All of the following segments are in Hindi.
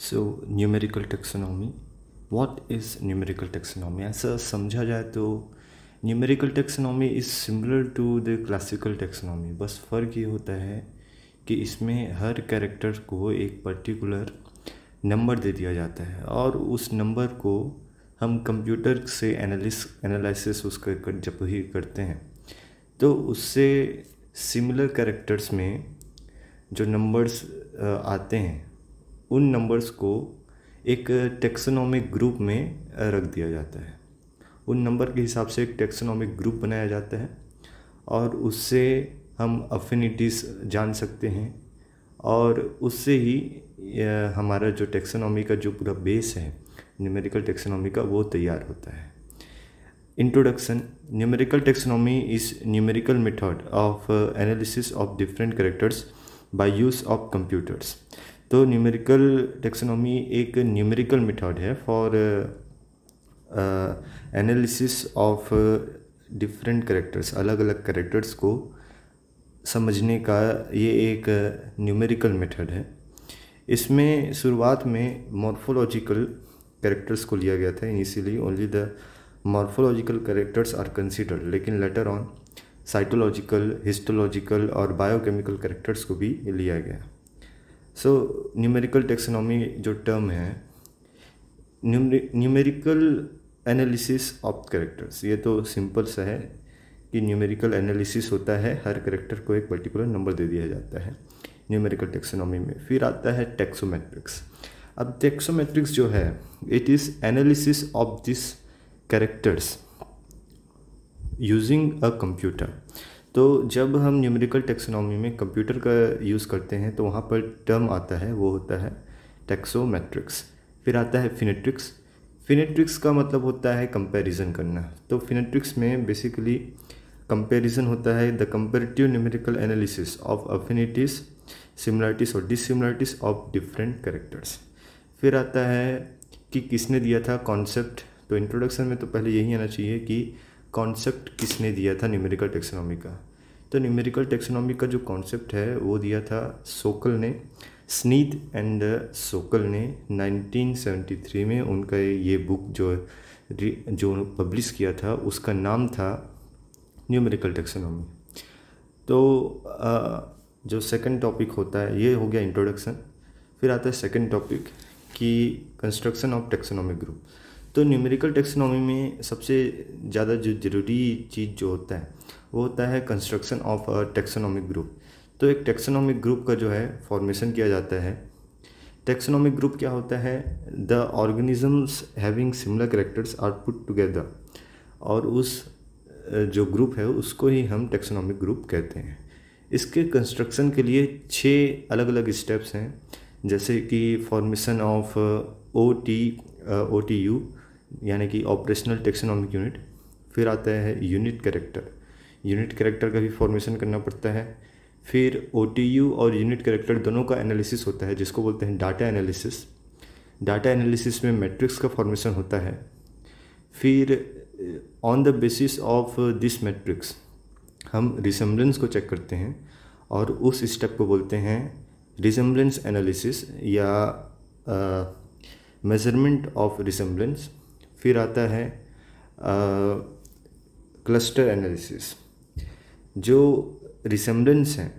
So numerical taxonomy what is numerical taxonomy ऐसा समझा जाए तो numerical taxonomy is similar to the classical taxonomy बस फ़र्क ये होता है कि इसमें हर कैरेक्टर को एक पर्टिकुलर नंबर दे दिया जाता है और उस नंबर को हम कंप्यूटर से एनालिस एनालिसिस उसका कर, जब ही करते हैं तो उससे सिमिलर कैरेक्टर्स में जो नंबर्स आते हैं उन नंबर्स को एक टेक्सोनॉमिक ग्रुप में रख दिया जाता है उन नंबर के हिसाब से एक टेक्सोनॉमिक ग्रुप बनाया जाता है और उससे हम अफिनिटीज़ जान सकते हैं और उससे ही हमारा जो टेक्सोनॉमी का जो पूरा बेस है न्यूमेरिकल टेक्सोनॉमी का वो तैयार होता है introduction numerical taxonomy is numerical method of analysis of different characters by use of computers तो न्यूमेरिकल टेक्सोनॉमी एक न्यूमेरिकल मेथड है for analysis of different characters अलग अलग करेक्टर्स को समझने का ये एक न्यूमेरिकल uh, मेथड है इसमें शुरुआत में मॉर्फोलॉजिकल करेक्टर्स को लिया गया था initially only the morphological characters are considered लेकिन लेटर ऑन साइटोलॉजिकल हिस्टोलॉजिकल और बायोकेमिकल करेक्टर्स को भी लिया गया सो न्यूमेरिकल टेक्सोनॉमी जो टर्म है न्यूमेरिकल एनालिसिस ऑफ करेक्टर्स ये तो सिंपल सा है कि न्यूमेरिकल एनालिसिस होता है हर करेक्टर को एक पर्टिकुलर नंबर दे दिया जाता है न्यूमेरिकल टेक्सोनॉमी में फिर आता है टेक्सोमेट्रिक्स अब टेक्सोमेट्रिक्स जो है it is analysis of this characters using a computer तो जब हम न्यूमेरिकल टेक्सोनॉमी में कंप्यूटर का यूज़ करते हैं तो वहाँ पर टर्म आता है वो होता है टेक्सोमेट्रिक्स फिर आता है फिनेट्रिक्स फिनेट्रिक्स का मतलब होता है कंपैरिजन करना तो फिनेट्रिक्स में बेसिकली कंपैरिजन होता है the comparative numerical analysis of affinities similarities और डिसिमिलरिटीज़ ऑफ डिफरेंट करेक्टर्स फिर आता है कि किसने दिया था कॉन्सेप्ट तो इंट्रोडक्शन में तो पहले यही आना चाहिए कि कॉन्सेप्ट किसने दिया था न्यूमेरिकल टेक्सोनॉमी का तो न्यूमेरिकल टेक्सोनॉमी का जो कॉन्सेप्ट है वो दिया था सोकल ने स्नीत एंड सोकल ने 1973 में उनका ये बुक जो जो पब्लिश किया था उसका नाम था न्यूमेरिकल टेक्सोनॉमी तो जो सेकंड टॉपिक होता है ये हो गया इंट्रोडक्शन फिर आता है सेकंड टॉपिक कि कंस्ट्रक्शन ऑफ टेक्सोनॉमिक ग्रुप तो न्यूमेरिकल टेक्सोनॉमी में सबसे ज़्यादा जो ज़रूरी चीज़ जो होता है वो होता है construction of a taxonomic group तो एक टेक्सोनॉमिक ग्रुप का जो है फॉर्मेशन किया जाता है टेक्सोनॉमिक ग्रुप क्या होता है the organisms having similar characters are put together और उस जो ग्रुप है उसको ही हम टेक्सोनॉमिक ग्रुप कहते हैं इसके कंस्ट्रक्शन के लिए छः अलग अलग स्टेप्स हैं जैसे कि formation of O T O T U यानी कि ऑपरेशनल टेक्सोनॉमिक यूनिट फिर आता है यूनिट करेक्टर यूनिट करेक्टर का भी फॉर्मेशन करना पड़ता है फिर ओ और यूनिट करेक्टर दोनों का एनालिसिस होता है जिसको बोलते हैं डाटा एनालिसिस डाटा एनालिसिस में मैट्रिक्स का फॉर्मेशन होता है फिर on the basis of this matrix हम रिसम्बलेंस को चेक करते हैं और उस स्टेप को बोलते हैं रिसम्बलेंस एनालिसिस या मेजरमेंट ऑफ रिसम्बलेंस फिर आता है क्लस्टर एनालिसिस जो रिसेम्बलेंस हैं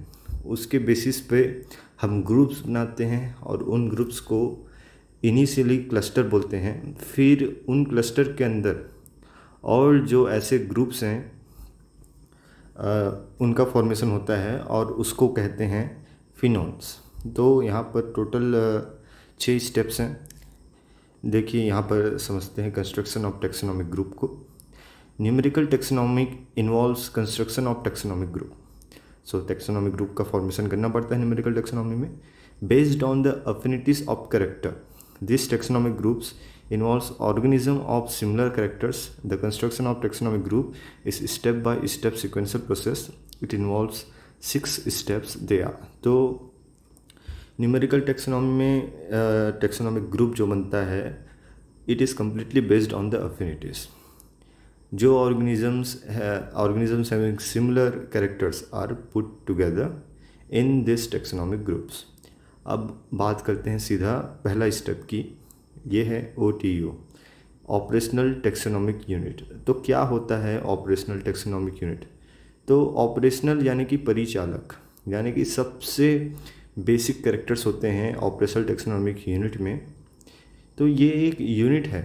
उसके बेसिस पे हम ग्रुप्स बनाते हैं और उन ग्रुप्स को इनिशियली क्लस्टर बोलते हैं फिर उन क्लस्टर के अंदर और जो ऐसे ग्रुप्स हैं उनका फॉर्मेशन होता है और उसको कहते हैं फिनोन्स तो यहाँ पर टोटल छः स्टेप्स हैं देखिए यहाँ पर समझते हैं कंस्ट्रक्शन ऑफ टेक्सोनॉमिक ग्रुप को numerical taxonomic involves construction of taxonomic group so taxonomic group का फॉर्मेशन करना पड़ता है न्यूमेरिकल टेक्सोनॉमी में based on the affinities of character this taxonomic groups organism of similar characters the construction of taxonomic group is step by step sequential process it involve six steps they are तो न्यूमेरिकल टेक्सोनॉमी में टेक्सोनॉमिक ग्रुप जो बनता है it is completely based on the affinities जो organisms organisms having similar characters are put together in this taxonomic groups अब बात करते हैं सीधा पहला स्टेप की ये है O T U operational taxonomic unit तो क्या होता है ऑपरेशनल टेक्सोनॉमिक यूनिट तो ऑपरेशनल यानी कि परिचालक यानी कि सबसे बेसिक करेक्टर्स होते हैं ऑपरेशनल टेक्सोनॉमिक यूनिट में तो ये एक यूनिट है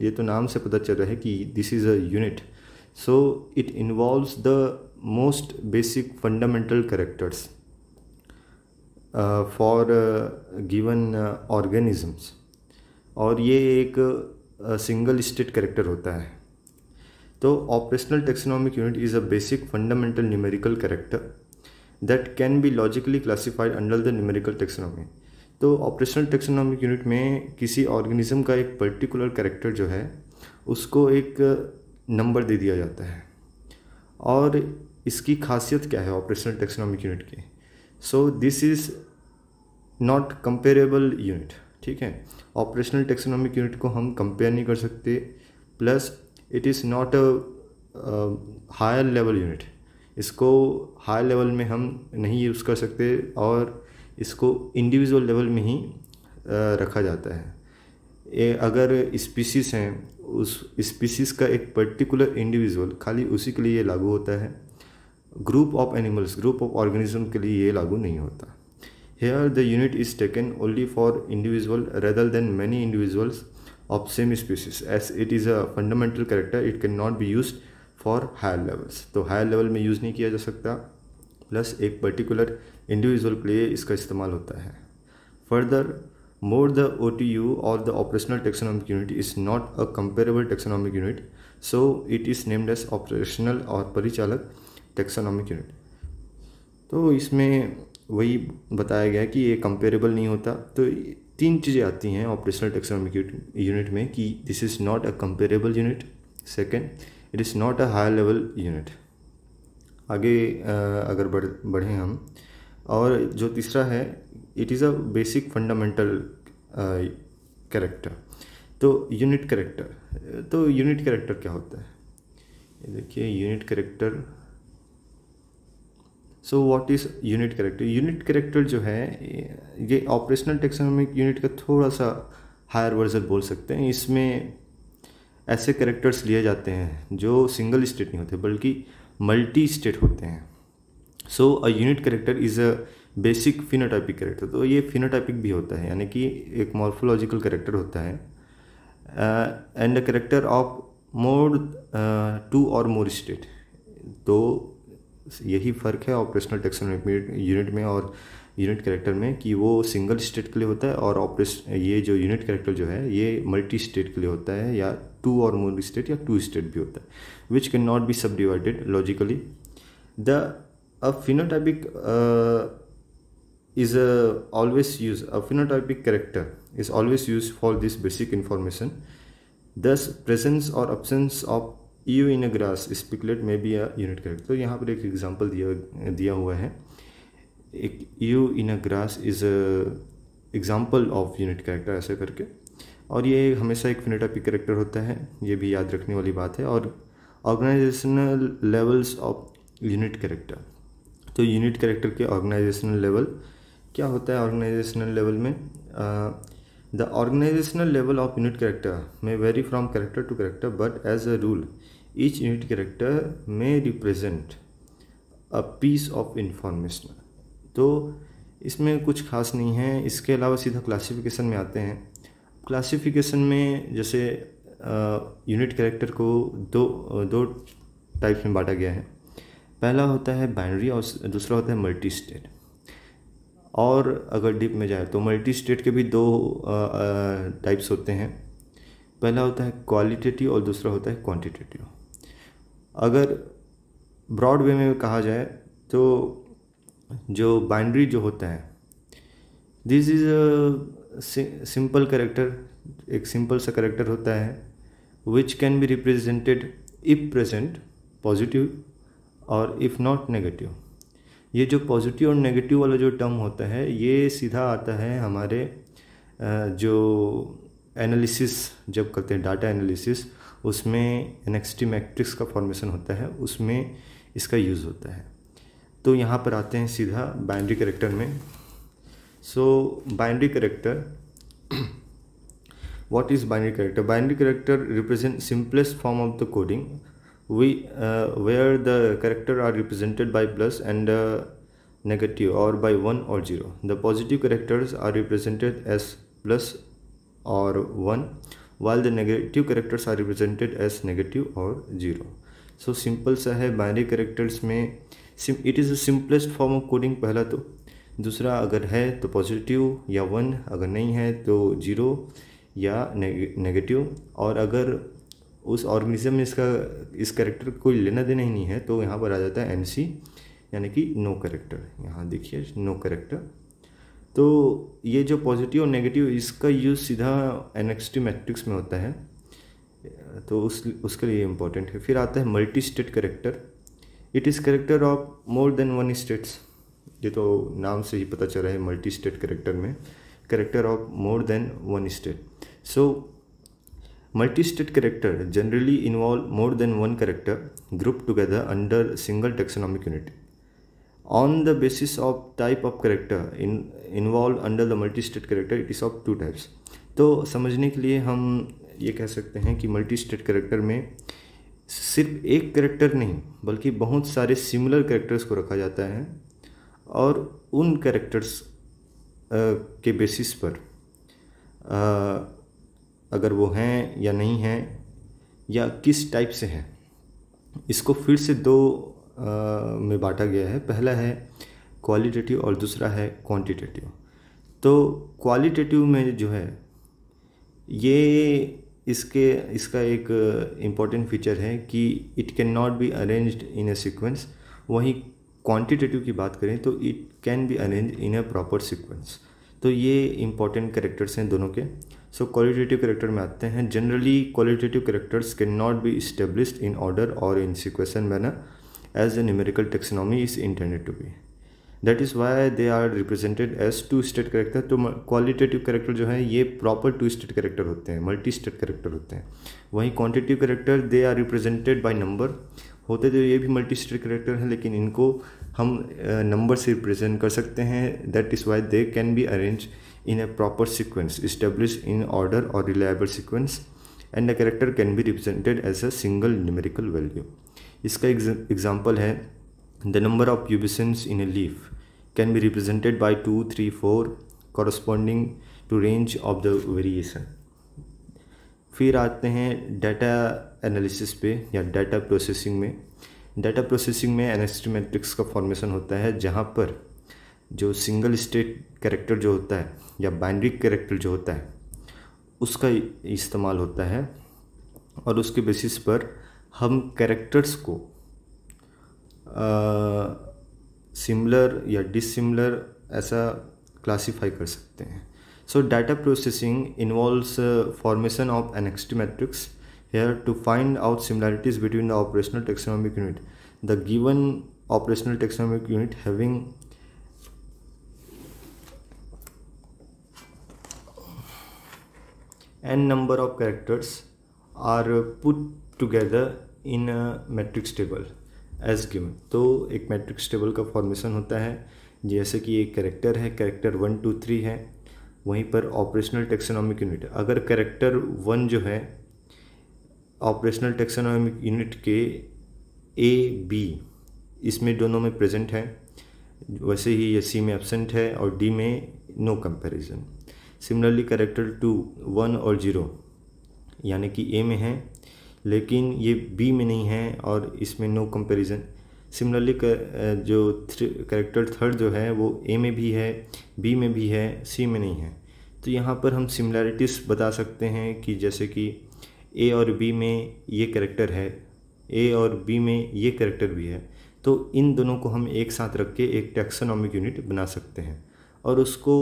ये तो नाम से पता चल रहा है कि this is a unit so it involves the most basic fundamental characters for given organisms और ये एक सिंगल स्टेट करेक्टर होता है तो operational taxonomic unit is a basic fundamental numerical character that can be logically classified under the numerical taxonomy तो ऑपरेशनल टेक्सोनॉमिक यूनिट में किसी ऑर्गेनिज्म का एक पर्टिकुलर करेक्टर जो है उसको एक नंबर uh, दे दिया जाता है और इसकी खासियत क्या है ऑपरेशनल टेक्सोनॉमिक यूनिट की so this is not comparable unit ठीक है ऑपरेशनल टेक्सोनॉमिक यूनिट को हम कंपेयर नहीं कर सकते plus it is not a higher level unit इसको हाई लेवल में हम नहीं यूज़ कर सकते और इसको इंडिविजुअल लेवल में ही रखा जाता है ए, अगर स्पीसीज हैं उस स्पीसीज का एक पर्टिकुलर इंडिविजुअल खाली उसी के लिए ये लागू होता है group of animals group of organism के लिए ये लागू नहीं होता here the unit is taken only for individual rather than many individuals of same species as it is a fundamental character it can not be use for higher levels तो हायर लेवल में यूज़ नहीं किया जा सकता प्लस एक पर्टिकुलर इंडिविजुअल के लिए इसका इस्तेमाल होता है further more the O T U और the operational taxonomic unit is not a comparable taxonomic unit so it is named as operational और परिचालक टेक्सोनॉमिक यूनिट तो इसमें वही बताया गया कि ये कंपेरेबल नहीं होता तो तीन चीज़ें आती हैं ऑपरेशनल टेक्सोनॉमिक यूनिट में कि this is not a comparable unit second it is not a high level unit आगे अगर बढ़ बढ़ें हम और जो तीसरा है it is a basic fundamental character तो यूनिट करेक्टर तो यूनिट करेक्टर क्या होता है देखिए unit character so what is unit character unit character जो है ये ऑपरेशनल टेक्सोनॉमिक यूनिट का थोड़ा सा हायर वर्जन बोल सकते हैं इसमें ऐसे करेक्टर्स लिए जाते हैं जो सिंगल स्टेट नहीं होते बल्कि मल्टी स्टेट होते हैं so a unit character is a basic phenotypic character तो ये फिनोटाइपिक भी होता है यानी कि एक मॉर्फोलॉजिकल करेक्टर होता है and a character of more two और मोर स्टेट तो यही फ़र्क है ऑपरेशनल टेक्सोनोमिक यूनिट में और यूनिट कैरेक्टर में कि वो सिंगल स्टेट के लिए होता है और ऑपरेश ये जो यूनिट करेक्टर जो है ये मल्टी स्टेट के लिए होता है या टू और मोर स्टेट या टू स्टेट भी होता है which can not be sub divided logically the phenotypic is always use a phenotypic character is always use for this basic information thus presence और absence of you in a grass spikelet में बी अ यूनिट कैरेक्टर तो यहाँ पर एक एग्जाम्पल दिया दिया हुआ है एक you in a grass is example of unit character ऐसे करके और ये हमेशा एक फिनोटापिक करेक्टर होता है ये भी याद रखने वाली बात है और organizational levels of unit character तो यूनिट कैरेक्टर के ऑर्गेनाइजेशनल लेवल क्या होता है ऑर्गेनाइजेशनल लेवल में the organizational level of unit character में vary from character to character but as a rule each unit character में represent a piece of information तो इसमें कुछ खास नहीं है इसके अलावा सीधा क्लासिफिकेशन में आते हैं क्लासिफिकेशन में जैसे यूनिट कैरेक्टर को दो दो टाइप में बांटा गया है पहला होता है बाइनरी और दूसरा होता है मल्टी स्टेट और अगर डीप में जाए तो मल्टी स्टेट के भी दो टाइप्स होते हैं पहला होता है क्वालिटेटिव और दूसरा होता है क्वांटिटेटिव अगर ब्रॉड वे में कहा जाए तो जो बाइंड्री जो होता है दिस इज़ सिंपल करेक्टर एक सिंपल सा करेक्टर होता है which can be represented if present positive और इफ़ नॉट नेगेटिव ये जो पॉजिटिव और नेगेटिव वाला जो टर्म होता है ये सीधा आता है हमारे जो एनालिसिस जब करते हैं डाटा एनालिसिस उसमें एनएक्सटी मैट्रिक्स का फॉर्मेशन होता है उसमें इसका यूज़ होता है तो यहाँ पर आते हैं सीधा बाइंड्री करेक्टर में so binary character what is binary character binary character represent simplest form of the coding we where the character are represented by plus and negative और बाई वन और zero the positive characters are represented as plus और one while the negative characters are represented as negative और जीरो सो सिंपल सा है बाइंड्री करेक्टर्स में it is the simplest form of coding पहला तो दूसरा अगर है तो पॉजिटिव या वन अगर नहीं है तो जीरो या नेगेटिव और अगर उस ऑर्गेनिज्म में इसका इस करेक्टर कोई लेना देना ही नहीं है तो यहाँ पर आ जाता है एन सी यानी कि नो करेक्टर यहाँ देखिए नो करेक्टर तो ये जो पॉजिटिव और नेगेटिव इसका यूज़ सीधा एनएक्सटी मैट्रिक्स में होता है तो उस उसके लिए इम्पोर्टेंट है फिर आता है multi state character it is character of more than one states ये तो नाम से ही पता चला है मल्टी स्टेट करेक्टर में character of more than one state so multi state character generally involve more than one character group together under single taxonomic unity on the basis of type of character in involve under the multi state character it is of two types तो समझने के लिए हम ये कह सकते हैं कि मल्टी स्टेट करेक्टर में सिर्फ एक करेक्टर नहीं बल्कि बहुत सारे सिमिलर करेक्टर्स को रखा जाता है और उन करेक्टर्स के बेसिस पर अगर वो हैं या नहीं हैं या किस टाइप से हैं इसको फिर से दो आ, में बांटा गया है पहला है क्वालिटेटिव और दूसरा है क्वांटिटेटिव तो क्वालिटेटिव में जो है ये इसके इसका एक इम्पॉर्टेंट uh, फीचर है कि it can not be arrange in a sequence वहीं क्वांटिटेटिव की बात करें तो it can be arrange in a proper sequence तो ये इंपॉर्टेंट करेक्टर्स हैं दोनों के सो क्वालिटेटिव करेक्टर में आते हैं generally qualitative characters can not be established in order और इन सिक्वेशन manner as a numerical taxonomy is intended to be that is why they are represented as two state character तो क्वालिटेटिव करेक्टर जो है ये प्रॉपर टू स्टेट करेक्टर होते हैं मल्टी स्टेट करेक्टर होते हैं वहीं quantitative character they are represented by number होते तो ये भी मल्टी स्टेट करेक्टर हैं लेकिन इनको हम नंबर से रिप्रेजेंट कर सकते हैं that is why they can be arrange in a proper sequence establish in order और reliable sequence and a character can be represented as a single numerical value इसका एग्जाम्पल है The number of pubescence in a leaf can be represented by 2, 3, 4 corresponding to range of the variation. फिर आते हैं डाटा एनालिसिस पे या डाटा प्रोसेसिंग में डाटा प्रोसेसिंग में एनएसटी मैट्रिक्स का फॉर्मेशन होता है जहाँ पर जो सिंगल स्टेट कैरेक्टर जो होता है या बाइंड्रिक कैरेक्टर जो होता है उसका इस्तेमाल होता है और उसके बेसिस पर हम कैरेक्टर्स को सिमिलर या डिसिमिलर ऐसा क्लासिफाई कर सकते हैं so data processing involves formation of N X T matrix here to find out similarities between the operational taxonomic unit the given operational taxonomic unit having N number of characters are put together in matrix table as given तो एक मैट्रिक्स टेबल का फॉर्मेशन होता है जैसे कि एक करेक्टर है करेक्टर वन टू थ्री है वहीं पर ऑपरेशनल टेक्सोनॉमिक यूनिट अगर करेक्टर वन जो है ऑपरेशनल टेक्सोनॉमिक यूनिट के ए बी इसमें दोनों में प्रेजेंट है वैसे ही ये सी में एबसेंट है और डी में no comparison similarly character two one और ज़ीरो यानी कि ए में है लेकिन ये बी में नहीं है और इसमें नो कंपैरिजन सिमिलरली जो करेक्टर थर्ड जो है वो ए में भी है बी में भी है सी में नहीं है तो यहाँ पर हम सिमिलैरिटीज़ बता सकते हैं कि जैसे कि ए और बी में ये करेक्टर है ए और बी में ये करेक्टर भी है तो इन दोनों को हम एक साथ रख के एक टैक्सोनॉमिक यूनिट बना सकते हैं और उसको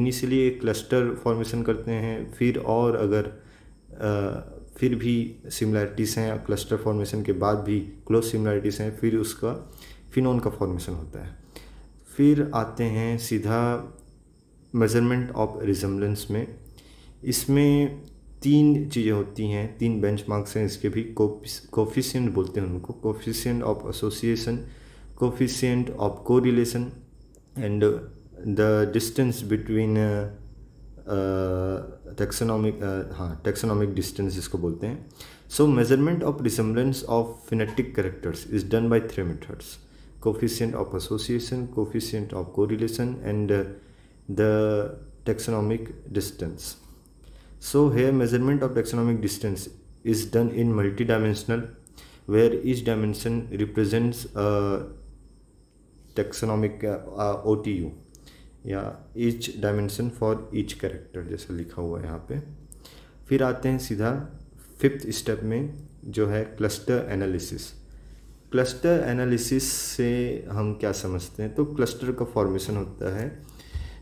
इनिशियली एक क्लस्टर फॉर्मेशन करते हैं फिर और अगर आ, फिर भी सिमिलैरिटीज़ हैं क्लस्टर फॉर्मेशन के बाद भी क्लोज सिमिलैरिटीज़ हैं फिर उसका फिनोन का फॉर्मेशन होता है फिर आते हैं सीधा मेजरमेंट ऑफ रिजम्बलेंस में इसमें तीन चीज़ें होती हैं तीन बेंच मार्क्स हैं इसके भी कोफिशियंट बोलते हैं उनको coefficient of association coefficient of correlation and the distance between taxonomic हाँ टेक्सोनॉमिक डिस्टेंस जिसको बोलते हैं so measurement of resemblance of phenetic characters is done by three methods coefficient of association coefficient of correlation and the taxonomic distance so here measurement of taxonomic distance is done in multi dimensional where each dimension represents taxonomic O T U या each dimension for each character जैसा लिखा हुआ है यहाँ पे फिर आते हैं सीधा फिफ्थ स्टेप में जो है क्लस्टर एनालिसिस क्लस्टर एनालिसिस से हम क्या समझते हैं तो क्लस्टर का फॉर्मेशन होता है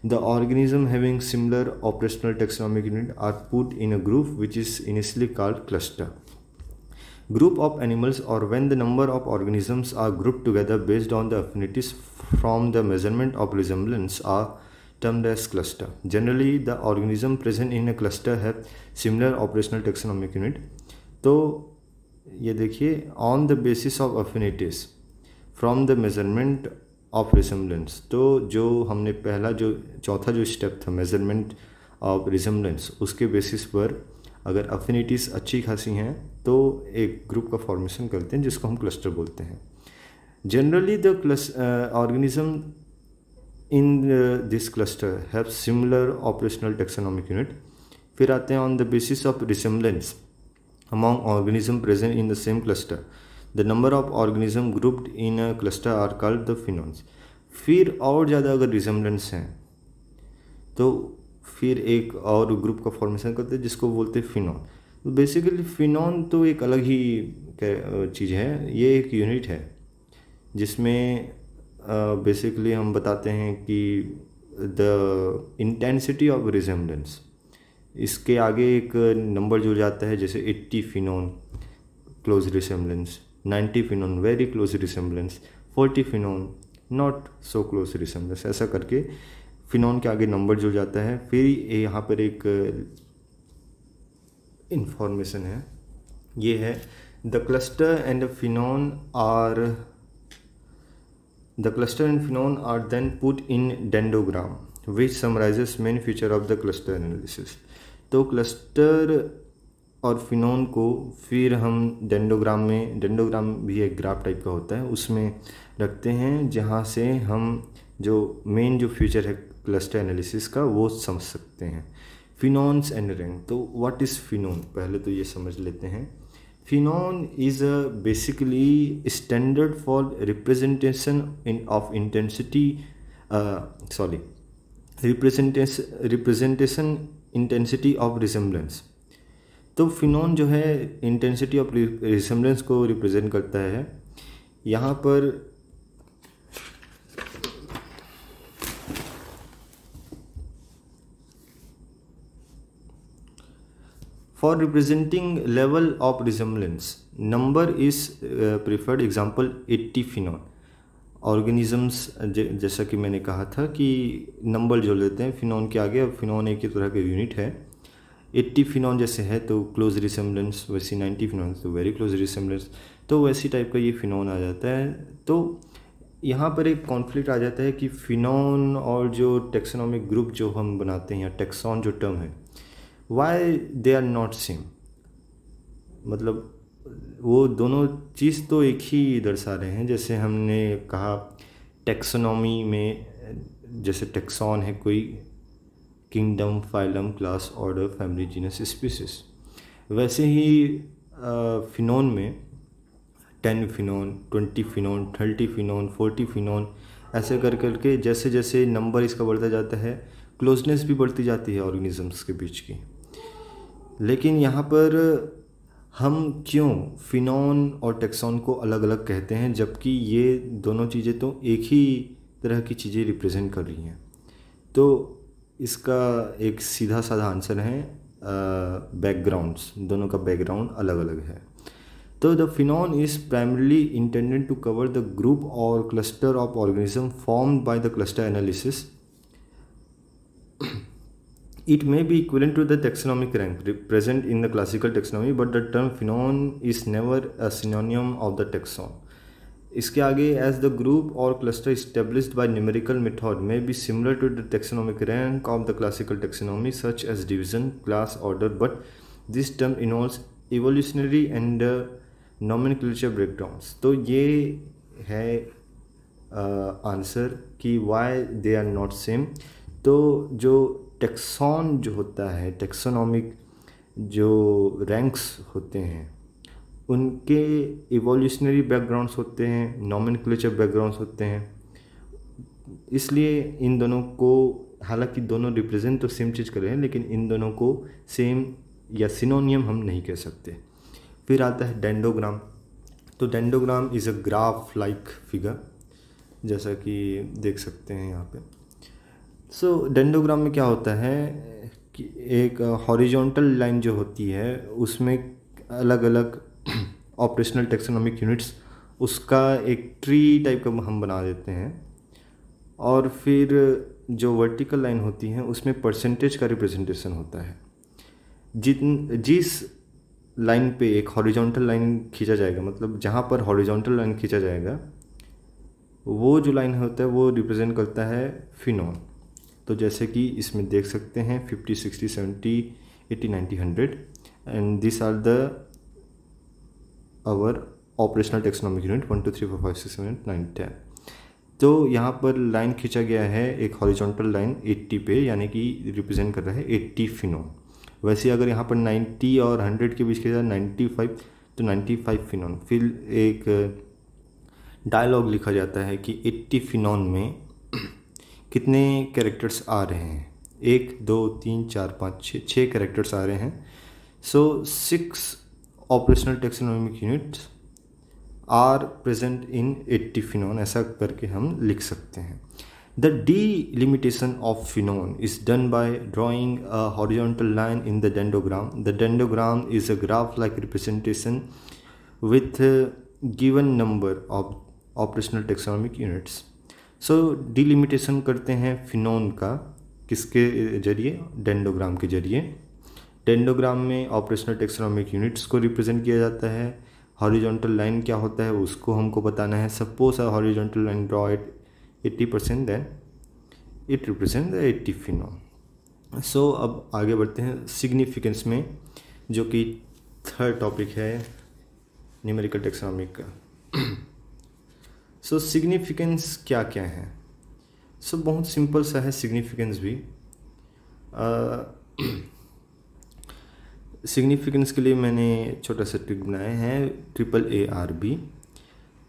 the organism having similar operational taxonomic unit are put in a group which is initially called cluster group of animals or when the number of organisms are grouped together based on the affinities from the measurement of resemblance are termed as cluster. Generally, the organism present in a cluster have similar operational taxonomic unit. तो ये देखिए on the basis of affinities from the measurement of resemblance तो जो हमने पहला जो चौथा जो स्टेप था मेजरमेंट ऑफ रिसम्बलेंस उसके बेसिस पर अगर अफिनिटीज अच्छी खासी हैं तो एक ग्रुप का फॉर्मेशन करते हैं जिसको हम क्लस्टर बोलते हैं generally the organism in this cluster have similar operational taxonomic unit फिर आते हैं on the basis of resemblance among organism present in the same cluster the number of organism grouped in a cluster are called the phenons फिर और ज़्यादा अगर रिजम्बलेंस हैं तो फिर एक और ग्रुप का फॉर्मेशन करते हैं जिसको बोलते हैं फिनॉन तो बेसिकली फिनॉन तो एक अलग ही चीज़ है ये एक यूनिट है जिसमें बेसिकली हम बताते हैं कि द इंटेंसिटी ऑफ रिजेम्बलेंस इसके आगे एक नंबर जुड़ जाता है जैसे eighty phenon close resemblance ninety phenon very close resemblance forty phenon not so close resemblance ऐसा करके फिनॉन के आगे नंबर जुड़ जाता है फिर यहाँ पर एक इंफॉर्मेशन uh, है ये है the cluster and phenon are the cluster and phenon are then put in dendrogram which summarizes main feature of the cluster analysis तो क्लस्टर और फिनोन को फिर हम डेंडोग्राम में डेंडोग्राम भी एक ग्राफ टाइप का होता है उसमें रखते हैं जहाँ से हम जो मेन जो फ्यूचर है क्लस्टर एनालिसिस का वो समझ सकते हैं फिनॉन्स एंड रैंक तो व्हाट इज़ फिनोन पहले तो ये समझ लेते हैं phenon is a basically standard for representation in of intensity sorry representation representation intensity of resemblance तो फिनॉन जो है इंटेंसिटी ऑफ रिसम्बलेंस को रिप्रेजेंट करता है यहाँ पर for representing level of resemblance number is uh, preferred example 80 phenol organisms जैसा कि मैंने कहा था कि नंबर जो लेते हैं फिनॉन के आगे अब फिनॉन एक ही तरह का यूनिट है एट्टी फिनॉन जैसे है तो क्लोज रिसम्बलेंस वैसी नाइन्टी फिनॉन तो वेरी क्लोज रिसम्बलेंस तो वैसी टाइप का ये फिनॉन आ जाता है तो यहाँ पर एक कॉन्फ्लिक्ट आ जाता है कि फिनॉन और जो टेक्सोनॉमिक ग्रुप जो हम बनाते हैं या टेक्सॉन जो टर्म है why they are not same मतलब वो दोनों चीज़ तो एक ही दर्शा रहे हैं जैसे हमने कहा टेक्सोनॉमी में जैसे टेक्सॉन है कोई kingdom phylum class order family genus species वैसे ही फिनोन में ten phenon twenty phenon thirty phenon forty phenon ऐसे कर करके जैसे जैसे नंबर इसका बढ़ता जाता है क्लोजनेस भी बढ़ती जाती है ऑर्गेनिजम्स के बीच की लेकिन यहाँ पर हम क्यों फिनॉन और टेक्सॉन को अलग अलग कहते हैं जबकि ये दोनों चीज़ें तो एक ही तरह की चीज़ें रिप्रेजेंट कर रही हैं तो इसका एक सीधा साधा आंसर है बैकग्राउंड्स दोनों का बैकग्राउंड अलग अलग है तो the phenon is primarily intended to cover the group और cluster of organism formed by the cluster analysis It may be equivalent to the taxonomic rank present in the classical taxonomy, but the term phenon is never a synonym of the taxon. इसके आगे एज द ग्रुप और cluster established by numerical method may be similar to the taxonomic rank of the classical taxonomy such as division class order but this term involves evolutionary and nomenclature breakdowns तो ये है आंसर uh, कि why they are not same तो जो टेक्सॉन जो होता है टेक्सोनॉमिक जो रैंक्स होते हैं उनके इवोल्यूशनरी बैकग्राउंड्स होते हैं नॉमिन बैकग्राउंड्स होते हैं इसलिए इन दोनों को हालांकि दोनों रिप्रेजेंट तो सेम चीज़ कर रहे हैं लेकिन इन दोनों को सेम या सिनोनियम हम नहीं कह सकते फिर आता है डेंडोग्राम तो dendrogram is a graph like figure जैसा कि देख सकते हैं यहाँ पे सो so, डेंडोग्राम में क्या होता है कि एक हॉरिजॉन्टल uh, लाइन जो होती है उसमें अलग अलग ऑपरेशनल टेक्सोनॉमिक यूनिट्स उसका एक ट्री टाइप का हम बना देते हैं और फिर जो वर्टिकल लाइन होती है उसमें परसेंटेज का रिप्रेजेंटेशन होता है जिन जिस लाइन पे एक हॉरिजॉन्टल लाइन खींचा जाएगा मतलब जहाँ पर हॉरिजॉन्टल लाइन खींचा जाएगा वो जो लाइन होता है वो रिप्रेजेंट करता है फिनॉल तो जैसे कि इसमें देख सकते हैं fifty sixty seventy eighty ninety hundred and this are the our operational taxonomic unit one two three four five six seven nine ten तो यहाँ पर लाइन खींचा गया है एक हॉरिजॉन्टल लाइन 80 पे यानी कि रिप्रेजेंट कर रहा है 80 फिनोन वैसे अगर यहाँ पर 90 और 100 के बीच खींचा 95 तो 95 फिनोन फिर एक डायलॉग लिखा जाता है कि 80 फिनोन में कितने कैरेक्टर्स आ रहे हैं एक दो तीन चार पाँच छः छः कैरेक्टर्स आ रहे हैं so six operational taxonomic units are present in eighty phenon ऐसा करके हम लिख सकते हैं the delimitation of phenon is done by drawing horizontal line in the dendrogram the dendrogram is a graph like representation with given number of operational taxonomic units so so, delimitation करते हैं फिनोन का किसके जरिए डेंडोग्राम के जरिए डेंडोग्राम में ऑपरेशनल टेक्सोनॉमिक यूनिट्स को रिप्रेजेंट किया जाता है हॉरिजॉन्टल लाइन क्या होता है उसको हमको बताना है suppose a horizontal line draw at eighty percent then it represent the eighty phenon so अब आगे बढ़ते हैं सिग्निफिकेंस में जो कि थर्ड टॉपिक है न्यूमेरिकल टेक्सोनॉमिक का सो सिग्निफिकेंस क्या क्या हैं सो so, बहुत सिंपल सा है सिग्निफिकेंस भी सिग्निफिकेंस uh, के लिए मैंने छोटा सा ट्रिक बनाए हैं ट्रिपल ए आर बी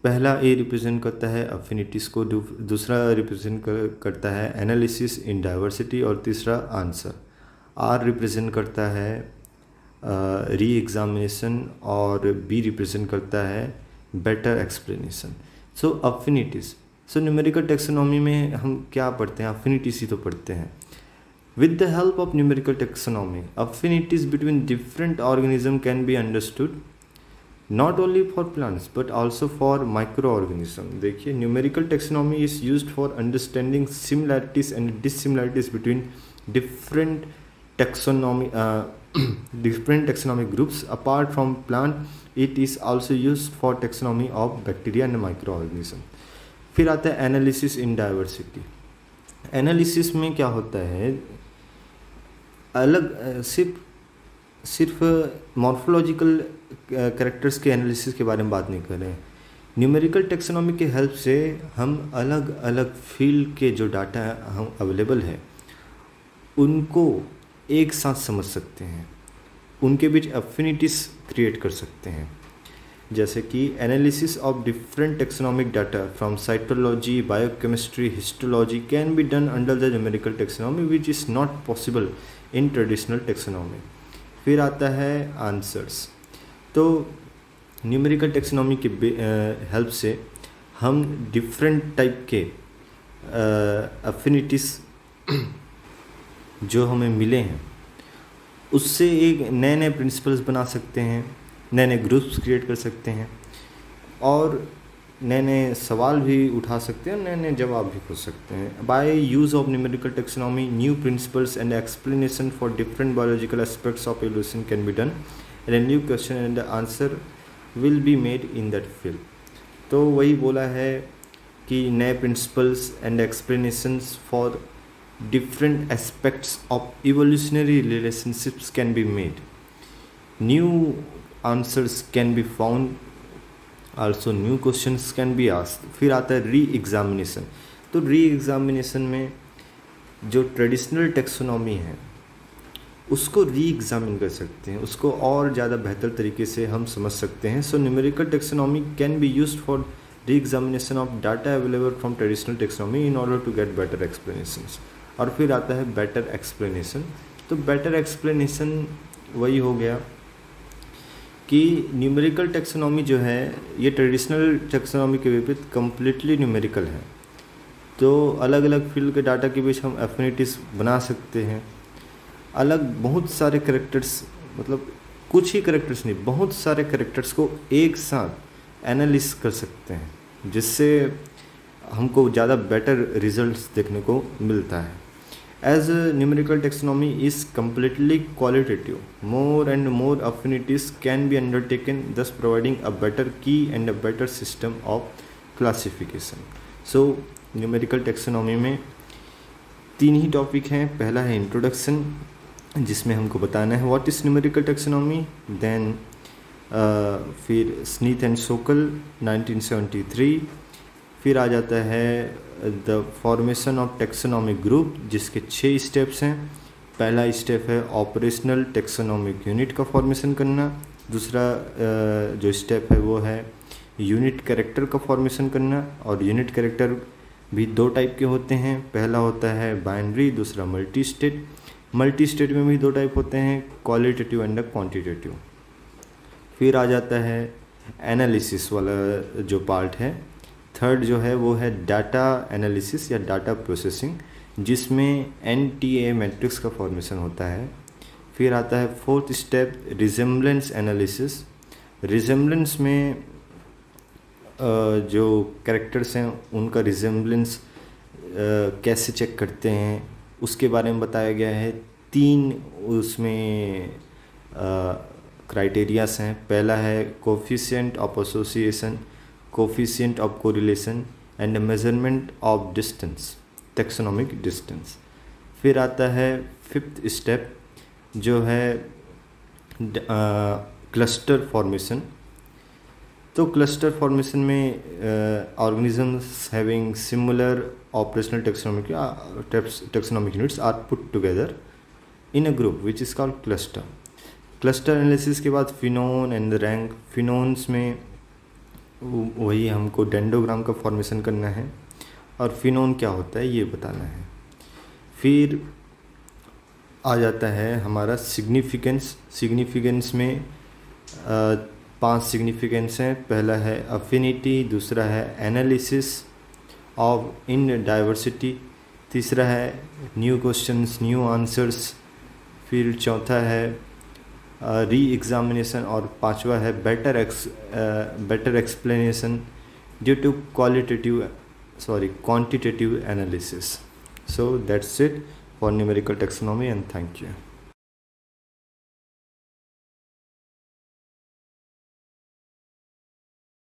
पहला ए रिप्रेजेंट करता है अफिनिटीज़ को दूसरा रिप्रेजेंट कर, करता है एनालिसिस इन डाइवर्सिटी और तीसरा आंसर आर रिप्रेजेंट करता है री uh, एग्ज़ामिनेशन और बी रिप्रेजेंट करता है better explanation so affinities so numerical taxonomy में हम क्या पढ़ते हैं अफिनिटीज ही तो पढ़ते हैं with the help of numerical taxonomy affinities between different organism can be understood not only for plants but also for micro organism देखिए numerical taxonomy is use for understanding similarities and dissimilarities between different taxonomy different taxonomic groups apart from plant it is also use for taxonomy of bacteria and micro organism फिर आता है एनालिसिस इन डाइवर्सिटी एनालिसिस में क्या होता है अलग सिर्फ सिर्फ मॉर्फोलॉजिकल करेक्टर्स के एनालिसिस के बारे में बात नहीं करें न्यूमेरिकल टेक्सोनॉमी के हेल्प से हम अलग अलग फील्ड के जो डाटा हम अवेलेबल है उनको एक साथ समझ सकते हैं उनके बीच अफिनिटीज क्रिएट कर सकते हैं जैसे कि analysis of different taxonomic data from cytology biochemistry histology can be done under the numerical taxonomy which is not possible in traditional taxonomy फिर आता है आंसर्स तो न्यूमेरिकल टेक्सोनॉमी के हेल्प से हम डिफरेंट टाइप के अफिनिटीज़ जो हमें मिले हैं उससे एक नए नए प्रिंसिपल्स बना सकते हैं नए नए ग्रुप्स क्रिएट कर सकते हैं और नए नए सवाल भी उठा सकते हैं नए नए जवाब भी खोज सकते हैं by use of numerical taxonomy new principles and explanation for different biological aspects of evolution can be done and new question and answer will be made in that field तो वही बोला है कि नए principles and explanations for different aspects of evolutionary relationships can be made new answers can be found also new question can be ask फिर आता है री एग्ज़ामिनेशन तो री एग्ज़ामिनेशन में जो ट्रेडिशनल टेक्सोनॉमी है उसको री एग्ज़ामिन कर सकते हैं उसको और ज़्यादा बेहतर तरीके से हम समझ सकते हैं so numerical taxonomy can be use for re examination of data available from traditional taxonomy in order to get better explanations और फिर आता है बेटर एक्सप्लेनेशन तो बेटर एक्सप्लेनेशन वही हो गया कि न्यूमेरिकल टेक्सोनॉमी जो है ये ट्रेडिशनल टेक्सोनॉमी के विपरीत कम्प्लीटली न्यूमेरिकल है तो अलग अलग फील्ड के डाटा के बीच हम एफिनिटीज बना सकते हैं अलग बहुत सारे करेक्टर्स मतलब कुछ ही करेक्टर्स नहीं बहुत सारे करेक्टर्स को एक साथ एनालिस कर सकते हैं जिससे हमको ज़्यादा बेटर रिजल्ट्स देखने को मिलता है as numerical taxonomy is completely qualitative more and more affinities can be undertaken thus providing a better key and a better system of classification so numerical taxonomy में तीन ही टॉपिक हैं पहला है इंट्रोडक्शन जिसमें हमको बताना है what is numerical taxonomy then फिर स्नीथ एंड सोकल थ्री फिर आ जाता है the formation of taxonomic group जिसके छः स्टेप्स हैं पहला स्टेप है ऑपरेशनल टेक्सोनॉमिक यूनिट का फॉर्मेशन करना दूसरा जो स्टेप है वो है यूनिट कैरेक्टर का फॉर्मेशन करना और यूनिट कैरेक्टर भी दो टाइप के होते हैं पहला होता है बाइनरी दूसरा मल्टी स्टेट मल्टी स्टेट में भी दो टाइप होते हैं क्वालिटेटिव एंड क्वांटिटेटिव फिर आ जाता है एनालिसिस वाला जो पार्ट है थर्ड जो है वो है डाटा एनालिसिस या डाटा प्रोसेसिंग जिसमें एन टी ए मैट्रिक्स का फॉर्मेशन होता है फिर आता है fourth step resemblance analysis resemblance में जो कैरेक्टर्स हैं उनका रिजेम्बलेंस कैसे चेक करते हैं उसके बारे में बताया गया है तीन उसमें क्राइटेरियाज हैं पहला है coefficient of association coefficient of correlation and the measurement of distance taxonomic distance फिर आता है फिफ्थ स्टेप जो है क्लस्टर फॉर्मेशन तो क्लस्टर फॉर्मेशन में organisms having similar operational taxonomic taxonomic units are put together in a group which is called cluster cluster analysis के बाद phenon and the rank phenons में वही हमको डेंडोग्राम का फॉर्मेशन करना है और फिनोन क्या होता है ये बताना है फिर आ जाता है हमारा सिग्निफिकेंस सिग्निफिकेंस में पांच सिग्निफिकेंस हैं पहला है अफिनिटी दूसरा है एनालिसिस ऑफ इन डाइवर्सिटी तीसरा है न्यू क्वेश्चंस न्यू आंसर्स फिर चौथा है री एग्ज़ामिनेशन और पांचवा है better ex better explanation due to qualitative sorry quantitative analysis so that's it for numerical taxonomy and thank you